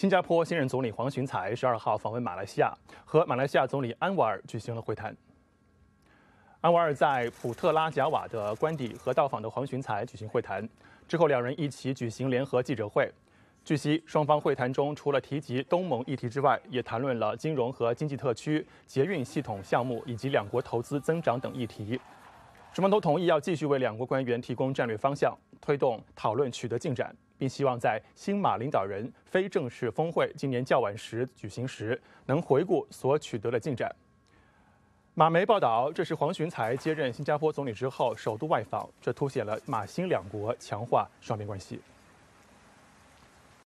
新加坡新任总理黄循才十二号访问马来西亚，和马来西亚总理安瓦尔举行了会谈。安瓦尔在普特拉贾瓦的官邸和到访的黄循才举行会谈，之后两人一起举行联合记者会。据悉，双方会谈中除了提及东盟议题之外，也谈论了金融和经济特区、捷运系统项目以及两国投资增长等议题。双方都同意要继续为两国官员提供战略方向，推动讨论取得进展。并希望在新马领导人非正式峰会今年较晚时举行时，能回顾所取得的进展。马媒报道，这是黄循才接任新加坡总理之后首度外访，这凸显了马新两国强化双边关系。